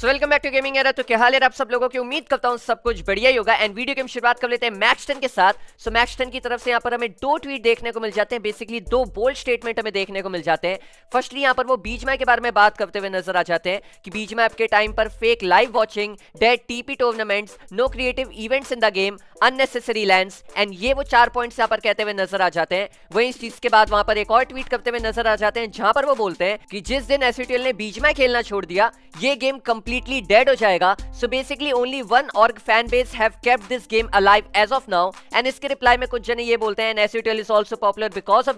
so welcome back to gaming era तो क्या हाल है आप सब लोगों की उम्मीद करता हूँ सब कुछ बढ़िया ही होगा एंड वीडियो गेम शुरुआत कर लेते हैं मैक्स टेन के साथ सो मैक्स टेन की तरफ से यहाँ पर हमें दो ट्वीट देखने को मिल जाते हैं बेसिकली दो बोल्ड स्टेटमेंट हमें देखने को मिल जाते हैं फर्स्टली यहाँ पर वो बीच के बारे में बात करते हुए नजर आ जाते हैं कि बीच मैप टाइम पर fake live watching dead TP tournaments no creative events in the game unnecessary land and ये वो चार पॉइंट्स यहाँ पर कहते हुए नजर आ जाते हैं वहीं इस चीज के बाद वहां पर एक और ट्वीट करते हुए नजर आ जाते हैं जहां पर वो बोलते हैं कि जिस दिन एसिटेल ने बीच खेलना छोड़ दिया ये गेम कंप्लीट कम्प्लीटली डेड हो जाएगा so basically only one org fan base have इसके रिप्लाई में कुछ जने ये बोलते हैं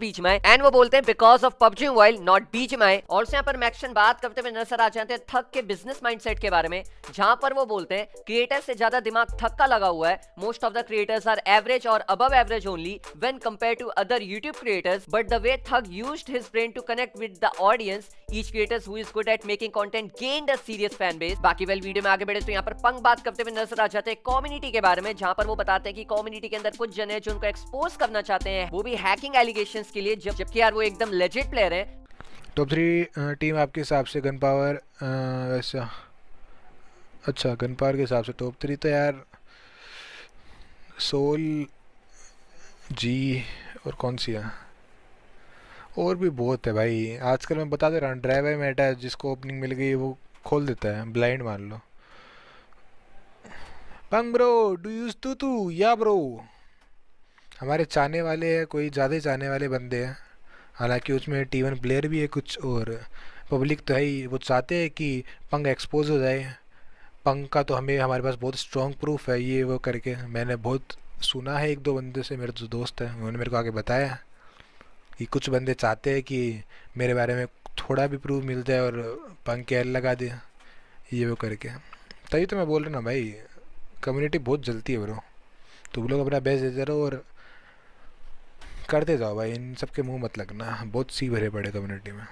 बीच माई एंड वो बोलते हैं because of PUBG mobile not beach my और यहाँ पर मैक्शन बात करते हुए नजर आ जाते हैं थक के बिजनेस माइंड के बारे में जहां पर वो बोलते हैं क्रिएटर से ज्यादा दिमाग थक का लगा हुआ है most of the creators are average और above average only when compare to other YouTube creators but the way they use his brain to connect with the audience each creators who is good at making content gain the serious fan base बाकी well video में आगे बढ़े तो यहाँ पर पंग बात करते हुए नजर आ जाते हैं कम्युनिटी के बारे में जहाँ पर वो बताते हैं कि कम्युनिटी के अंदर कुछ जने जो उनको एक्सपोज करना चाहते हैं वो भी हैकिंग एलिगेशन के लिए जब जबकि यार वो एकदम लेजेट प्लेयर है टॉप थ्री टीम आपके हिसाब से गन पावर वैसा अच्छा गन पावर के हिसाब से टॉप थ्री तो यार सोल जी और कौन सी है और भी बहुत है भाई आजकल मैं बता दे रहा हूँ ड्राइवर मेटा जिसको ओपनिंग मिल गई वो खोल देता है ब्लाइंड मार लो पंग bro do use two two या ब्रो हमारे चाहने वाले हैं कोई ज़्यादा चाहने वाले बंदे हैं हालांकि उसमें टी वन प्लेयर भी है कुछ और पब्लिक तो है ही वो चाहते हैं कि पंग एक्सपोज हो जाए पंग का तो हमें हमारे पास बहुत स्ट्रॉन्ग प्रूफ है ये वो करके मैंने बहुत सुना है एक दो बंदे से मेरे जो दोस्त हैं उन्होंने मेरे को आगे बताया कि कुछ बंदे चाहते हैं कि मेरे बारे में थोड़ा भी प्रूफ मिल जाए और पंख के एल लगा दे ये वो करके तभी तो मैं बोल रहा ना भाई कम्युनिटी बहुत जलती है ब्रो तो तुम लोग अपना बेस्ट देते रहो और करते जाओ भाई इन सब के मुंह मत लगना बहुत सी भरे पड़े कम्युनिटी में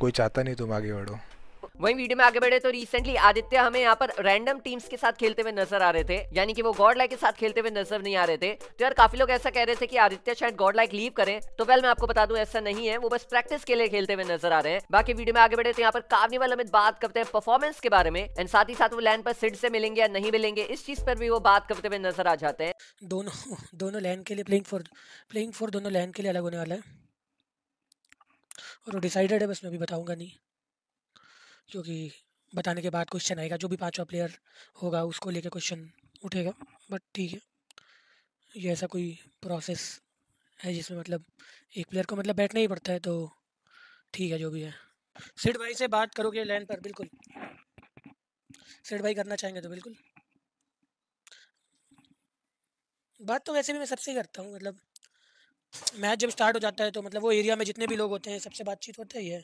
कोई चाहता नहीं तुम आगे बढ़ो वही वीडियो में आगे बढ़े तो रिसेंटली आदित्य हमें यहाँ पर रैंडम टीम्स के साथ खेलते हुए नजर आ रहे थे यानी कि वो गॉड लाइक के साथ खेलते हुए नजर नहीं आ रहे थे तो यार काफी लोग ऐसा कह रहे थे कि आदित्य शायद गॉड लाइक लीव करें तो वेल मैं आपको बता दूं ऐसा नहीं है वो बस प्रैक्टिस के लिए खेलते हुए नजर आ रहे हैं बाकी वीडियो में आगे बढ़े तो यहाँ पर कार्निवल अमित बात करते हैं परफॉर्मेंस के बारे में एंड साथ ही साथ वो लैंड पर सिड से मिलेंगे या नहीं मिलेंगे इस चीज पर भी वो बात करते हुए नजर आ जाते हैं दोनों दोनों लैंड के लिए प्लेइंग फॉर प्लेइंग फॉर दोनों लैंड के लिए अलग होने वाला है और वो डिसाइडेड है बस मैं भी बताऊंगा नहीं जो कि बताने के बाद क्वेश्चन आएगा जो भी पाँचवा प्लेयर होगा उसको लेके क्वेश्चन उठेगा बट ठीक है ये ऐसा कोई प्रोसेस है जिसमें मतलब एक प्लेयर को मतलब बैठना ही पड़ता है तो ठीक है जो भी है सेठ भाई से बात करोगे लाइन पर बिल्कुल सेठ भाई करना चाहेंगे तो बिल्कुल बात तो वैसे भी मैं सबसे ही करता हूँ मतलब मैच जब स्टार्ट हो जाता है तो मतलब वो एरिया में जितने भी लोग होते हैं सबसे बातचीत होता ही है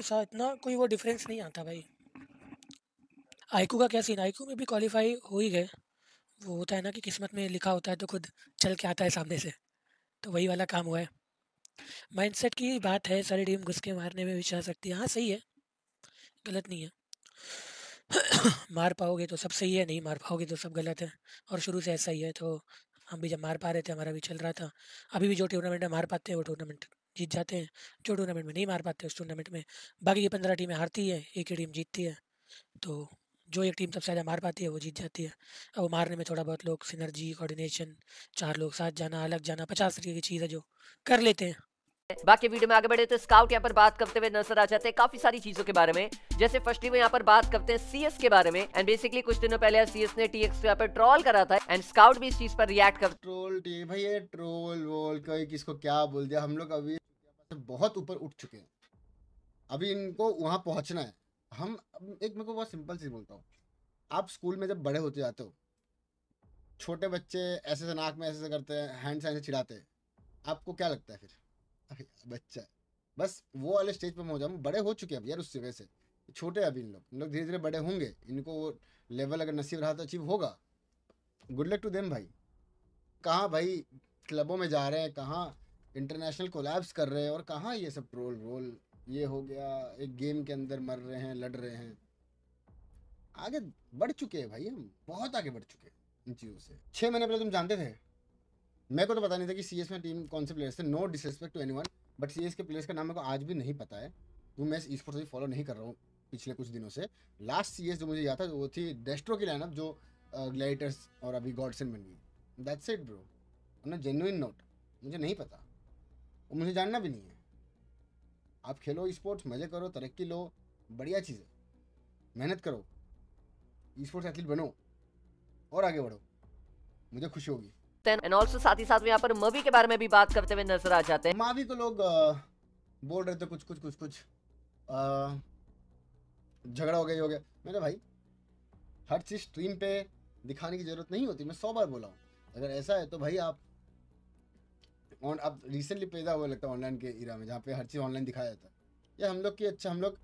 ऐसा इतना कोई वो डिफरेंस नहीं आता भाई आईकू का क्या सीन आईकू में भी क्वालिफाई हो ही गए वो होता है ना कि किस्मत में लिखा होता है तो खुद चल के आता है सामने से तो वही वाला काम हुआ है माइंडसेट की बात है सारी टीम घुस के मारने में विचार सकती है हाँ सही है गलत नहीं है मार पाओगे तो सब सही है नहीं मार पाओगे तो सब गलत है और शुरू से ऐसा ही है तो हम भी जब मार पा रहे थे हमारा भी चल रहा था अभी भी जो टूर्नामेंट है मार पाते हैं वो टूर्नामेंट जीत जाते हैं जो टूर्नामेंट में नहीं मार पाते उस टूर्नामेंट में बाकी ये पंद्रह टीमें हारती है एक ही टीम जीतती है तो जो एक टीम सबसे ज़्यादा मार पाती है वो जीत जाती है अब वो मारने में थोड़ा बहुत लोग सिनर्जी कोऑर्डिनेशन चार लोग साथ जाना अलग जाना पचास तरीके की चीज़ है जो कर लेते हैं बाकी वीडियो में आगे बढ़े तो स्काउट यहाँ पर बात करते हुए नजर आ जाते हैं काफी सारी चीजों के बारे में जैसे फर्स्टली में यहाँ पर बात करते हैं सीएस के बारे में एंड बेसिकली कुछ दिनों पहले सीएस ने टीएक्स यहाँ पर ट्रोल करा था एंड स्काउट भी इस चीज पर रिएक्ट कर ट्रोल टीम भाई ये ट्रोल वोल कोई किसको क्या बोल दिया हम लोग अभी तो बहुत ऊपर उठ चुके हैं अभी इनको वहाँ पहुँचना है हम एक मेरे को बहुत सिंपल चीज़ बोलता हूँ आप स्कूल में जब बड़े होते जाते हो छोटे बच्चे ऐसे ऐसे नाक में ऐसे ऐसे करते हैं हैंड से ऐसे छिड़ाते हैं आपको क्या लगता है फिर अरे बच्चा बस वो वाले स्टेज पर पहुँच हम बड़े हो चुके हैं अभी यार उस जगह से छोटे अभी इन लोग इन लोग धीरे धीरे बड़े होंगे इनको वो लेवल अगर नसीब रहा तो अचीव होगा गुड लक टू देम भाई कहाँ भाई क्लबों में जा रहे हैं कहाँ इंटरनेशनल कोलैप्स कर रहे हैं और कहाँ ये सब ट्रोल रोल ये हो गया एक गेम के अंदर मर रहे हैं लड़ रहे हैं आगे बढ़ चुके हैं भाई हम बहुत आगे बढ़ चुके हैं इन चीज़ों से छः महीने पहले तुम जानते थे मेरे को तो पता नहीं था कि सी में टीम कौन से प्लेयर्स थे no disrespect to any but C K players का नाम मेरे को आज भी नहीं पता है तो मैं इस स्पोर्ट्स फॉलो नहीं कर रहा हूँ पिछले कुछ दिनों से लास्ट सी जो मुझे याद था वो थी डेस्ट्रो की लाइनअप जो ग्लाइटर्स और अभी गॉडसन बन गई that's it bro on a genuine note मुझे नहीं पता और मुझे जानना भी नहीं है आप खेलो स्पोर्ट्स मज़े करो तरक्की लो बढ़िया चीज़ है मेहनत करो स्पोर्ट्स एथलीट बनो और आगे बढ़ो मुझे खुशी होगी एंड ऑल्सो साथ ही साथ में यहाँ पर मवी के बारे में भी बात करते हुए नजर आ जाते हैं मावी को लोग बोल रहे थे कुछ कुछ कुछ कुछ झगड़ा हो गया हो गया मैंने भाई हर चीज़ स्ट्रीम पे दिखाने की ज़रूरत नहीं होती मैं सौ बार बोला हूँ अगर ऐसा है तो भाई आप ऑन अब रिसेंटली पैदा हुआ लगता है ऑनलाइन के इरा में जहाँ पे हर चीज़ ऑनलाइन दिखाया जाता है या हम लोग की अच्छा हम लोग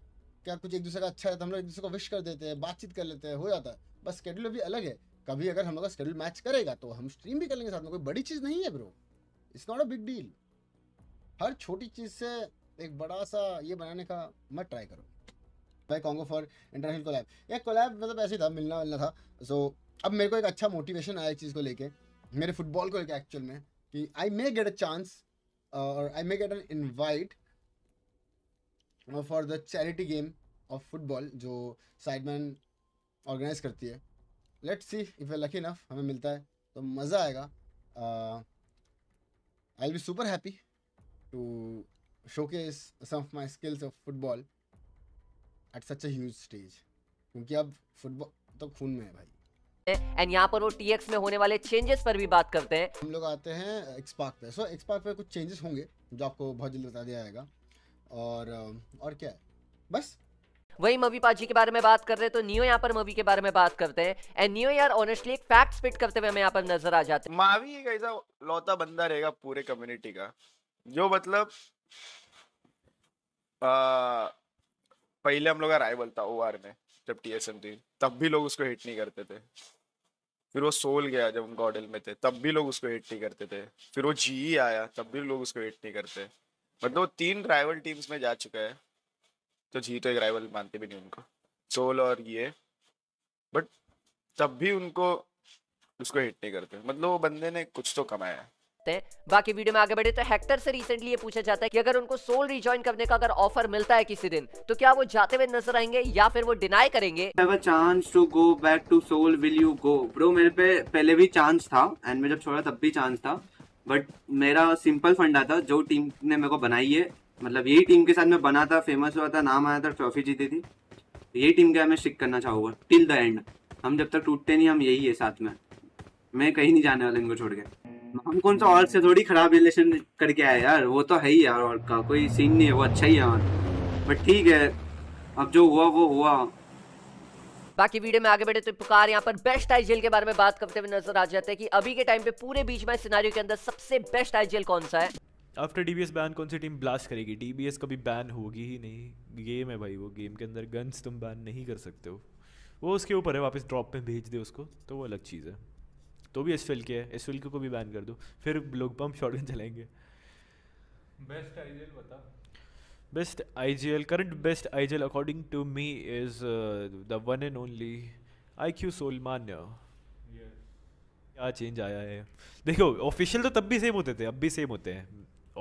क्या कुछ एक दूसरे का अच्छा है तो हम लोग एक दूसरे को विश कर देते हैं बातचीत कर लेते हैं हो जाता है बस स्केड्यूल भी अलग है कभी अगर हम लोग का स्केड्यूल मैच करेगा तो हम स्ट्रीम भी कर लेंगे साथ में कोई बड़ी चीज़ नहीं है bro it's not a big deal हर छोटी चीज़ से एक बड़ा सा ये बनाने का मत ट्राई करो भाई कॉन्गो फॉर इंटरनेशनल कोलैब या कोलैब मतलब ऐसे ही था मिलना मिलना था सो so, अब मेरे को एक अच्छा मोटिवेशन आया इस चीज़ को लेके मेरे फुटबॉल को लेकर एक्चुअल में I may get a chance uh, or I may get an invite uh, for the charity game of football जो साइडमैन ऑर्गेनाइज करती है let's see if a lucky enough हमें मिलता है तो मज़ा आएगा I be super happy to showcase some of my skills of football at such a huge stage क्योंकि अब फुटबॉल तो खून में है भाई एंड यहाँ पर वो टी में होने वाले चेंजेस पर भी बात करते हैं हम लोग आते हैं एक्सपार्क पे सो so, एक्सपार्क पे कुछ चेंजेस होंगे जो आपको बहुत जल्द बता दिया जाएगा और और क्या है बस वही मवी पाजी के बारे में बात कर रहे हैं तो नियो यहाँ पर मवी के बारे में बात करते हैं एंड नियो यार ऑनेस्टली एक फैक्ट स्पिट करते हुए हमें यहाँ पर नजर आ जाते हैं मावी एक ऐसा लौता बंदा रहेगा पूरे कम्युनिटी का जो मतलब आ, पहले हम लोग का राइवल था ओ में जब टीएसएम थी तब भी लोग उसको हिट नहीं करते थे फिर वो सोल गया जब हम गॉडल में थे तब भी लोग उसको हिट नहीं करते थे फिर वो जी e आया तब भी लोग उसको हिट नहीं करते मतलब वो तीन राइवल टीम्स में जा चुका है तो जी e तो एक राइवल मानते भी नहीं उनको सोल और ये बट तब भी उनको उसको हिट नहीं करते मतलब वो बंदे ने कुछ तो कमाया है सकते हैं बाकी वीडियो में आगे बढ़े तो हेक्टर से रिसेंटली ये पूछा जाता है कि अगर उनको सोल रिजॉइन करने का अगर ऑफर मिलता है किसी दिन तो क्या वो जाते हुए नजर आएंगे या फिर वो डिनाई करेंगे chance to go back to Soul will you go bro मेरे पे पहले भी चांस था एंड मैं जब छोड़ा तब भी चांस था बट मेरा सिंपल फंडा था जो टीम ने मेरे को बनाई है मतलब यही टीम के साथ मैं बना था फेमस हुआ था नाम आया था ट्रॉफी जीती थी तो यही टीम का मैं शिक करना चाहूंगा टिल द एंड हम जब तक टूटते नहीं हम यही है साथ में मैं कहीं नहीं जाने वाला इनको छोड़ के हम कौन सा और से थोड़ी खराब रिलेशन करके आए यार वो तो है ही यार और का कोई सीन नहीं है वो अच्छा ही है बट ठीक है अब जो हुआ वो हुआ बाकी वीडियो में आगे बढ़े तो पुकार यहाँ पर बेस्ट आईजीएल के बारे में बात करते हुए नजर आ जाते हैं कि अभी के टाइम पे पूरे बीच में सिनारियो के अंदर सबसे बेस्ट आईजीएल कौन सा है आफ्टर डीबीएस बैन कौन सी टीम ब्लास्ट करेगी डीबीएस कभी बैन होगी ही नहीं गेम है भाई वो गेम के अंदर गन्स तुम बैन नहीं कर सकते हो वो उसके ऊपर है वापस ड्रॉप में भेज दे उसको तो वो अलग चीज़ है तो भी एस के है एस को भी बैन कर दो फिर लोग पम्प गन चलाएंगे बेस्ट आइडियल बता best L current best L according to me is the one and only I Q सोलमान्य क्या चेंज आया है देखो ऑफिशियल तो तब भी सेम होते थे अब भी सेम होते हैं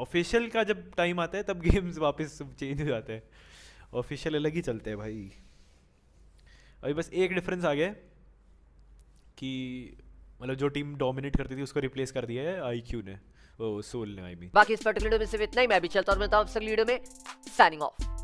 ऑफिशियल का जब टाइम आता है तब गेम्स वापस चेंज हो जाते हैं ऑफिशियल अलग ही चलते हैं भाई अभी बस एक डिफरेंस आ गया कि मतलब जो टीम डोमिनेट करती थी उसको रिप्लेस कर दिया है आईक्यू ने ओ सोल ने आई मीन बाकी इस पर्टिकुलर में सिर्फ इतना ही मैं भी चलता हूं और मिलता हूं अगली वीडियो में साइनिंग ऑफ